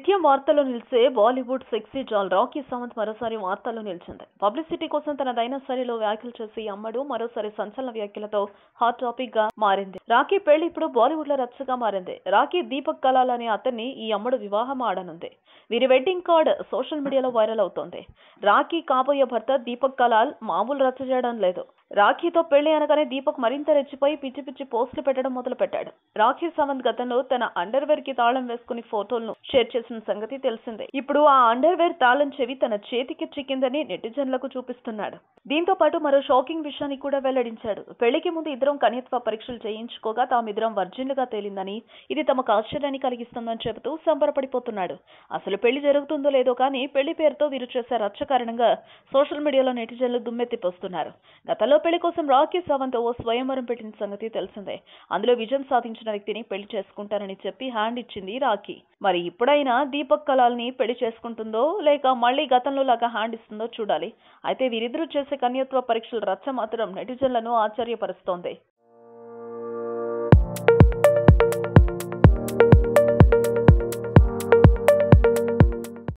నిత్యం వార్తల్లో నిలిచే బాలీవుడ్ సెక్సీ జాల్ రాకీ సావంత్ మరోసారి వార్తల్లో నిలిచింది పబ్లిసిటీ కోసం తన శైలిలో వ్యాఖ్యలు చేసి అమ్మడు మరోసారి సంచలన వ్యాఖ్యలతో హాట్ టాపిక్ గా మారింది రాఖీ పెళ్లి ఇప్పుడు బాలీవుడ్ లో రచ్చగా మారింది రాఖీ దీపక్ కలాల్ అనే అతన్ని ఈ అమ్మడు వివాహం ఆడనుంది వీరి వెడ్డింగ్ కార్డ్ సోషల్ మీడియాలో వైరల్ అవుతోంది రాఖీ కాబోయే భర్త దీపక్ కలాల్ మామూలు రచ్చ చేయడం లేదు రాఖీతో పెళ్లి అనగానే దీపక్ మరింత రెచ్చిపోయి పిచ్చి పిచ్చి పోస్టులు పెట్టడం మొదలు పెట్టాడు రాఖీ సావంత్ గతంలో తన అండర్వేర్ కి తాళం వేసుకుని ఫోటోలను షేర్ చేసిన సంగతి తెలిసిందే ఇప్పుడు ఆ అండర్వేర్ తాళం చెవి తన చేతికి చిక్కిందని నెటిజన్లకు చూపిస్తున్నాడు దీంతో పాటు మరో షాకింగ్ విషయాన్ని కూడా వెల్లడించాడు పెళ్లికి ముందు ఇద్దరం కనిత్వ పరీక్షలు చేయించుకోగా తామిద్దరం వర్జిన్లుగా తేలిందని ఇది తమకు ఆశ్చర్యాన్ని కలిగిస్తుందని చెబుతూ సంబరపడిపోతున్నాడు అసలు పెళ్లి జరుగుతుందో లేదో కానీ పెళ్లి పేరుతో వీరు చేసే రచ్చ కారణంగా సోషల్ మీడియాలో నెటిజన్లు దుమ్మెత్తిపోస్తున్నారు గతంలో పెళ్లి కోసం రాకీ సావంత్ ఓ స్వయంవరం పెట్టిన సంగతి తెలిసిందే అందులో విజయం సాధించిన వ్యక్తిని పెళ్లి చేసుకుంటానని చెప్పి హ్యాండ్ ఇచ్చింది రాఖీ మరి ఇప్పుడైనా దీపక్ కళాల్ని పెళ్లి చేసుకుంటుందో లేక మళ్ళీ గతంలో లాగా హ్యాండ్ ఇస్తుందో చూడాలి అయితే వీరిద్దరూ చేసే కన్యత్వ పరీక్షల రచ్చ మాత్రం నెటిజన్లను ఆశ్చర్యపరుస్తోంది